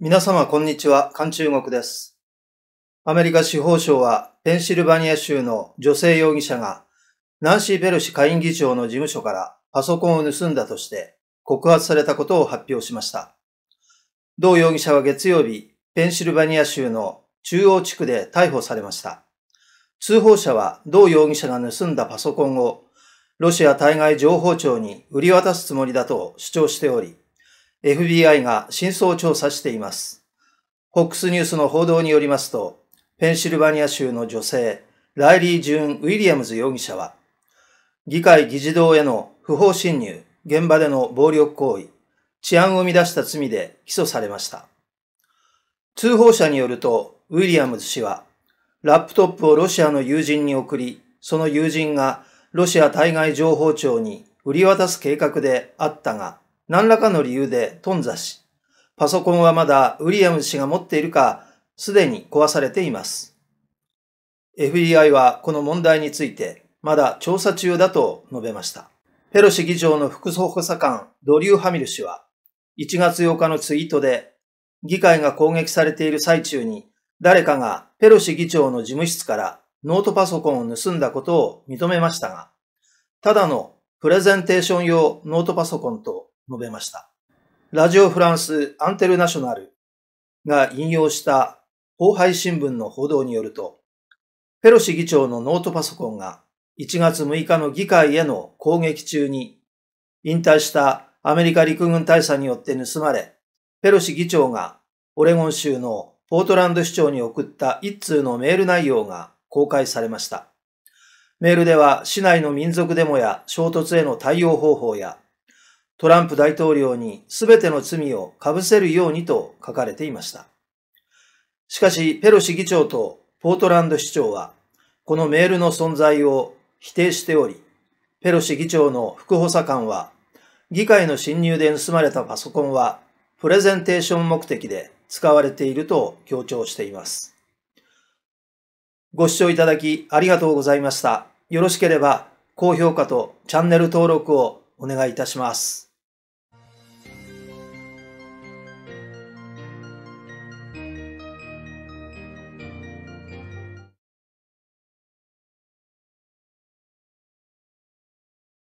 皆様こんにちは、韓中国です。アメリカ司法省はペンシルバニア州の女性容疑者がナンシー・ベル氏下院議長の事務所からパソコンを盗んだとして告発されたことを発表しました。同容疑者は月曜日、ペンシルバニア州の中央地区で逮捕されました。通報者は同容疑者が盗んだパソコンをロシア対外情報庁に売り渡すつもりだと主張しており、FBI が真相調査しています。FOX ニュースの報道によりますと、ペンシルバニア州の女性、ライリー・ジューン・ウィリアムズ容疑者は、議会議事堂への不法侵入、現場での暴力行為、治安を乱した罪で起訴されました。通報者によると、ウィリアムズ氏は、ラップトップをロシアの友人に送り、その友人がロシア対外情報庁に売り渡す計画であったが、何らかの理由で頓挫し、パソコンはまだウィリアム氏が持っているか、すでに壊されています。FBI はこの問題について、まだ調査中だと述べました。ペロシ議長の副総補佐官、ドリュー・ハミル氏は、1月8日のツイートで、議会が攻撃されている最中に、誰かがペロシ議長の事務室からノートパソコンを盗んだことを認めましたが、ただのプレゼンテーション用ノートパソコンと述べました。ラジオフランスアンテルナショナルが引用した後輩新聞の報道によると、ペロシ議長のノートパソコンが1月6日の議会への攻撃中に引退したアメリカ陸軍大佐によって盗まれ、ペロシ議長がオレゴン州のポートランド市長に送った一通のメール内容が公開されました。メールでは市内の民族デモや衝突への対応方法やトランプ大統領に全ての罪をかぶせるようにと書かれていました。しかし、ペロシ議長とポートランド市長は、このメールの存在を否定しており、ペロシ議長の副補佐官は、議会の侵入で盗まれたパソコンは、プレゼンテーション目的で使われていると強調しています。ご視聴いただきありがとうございました。よろしければ高評価とチャンネル登録をお願いいたします。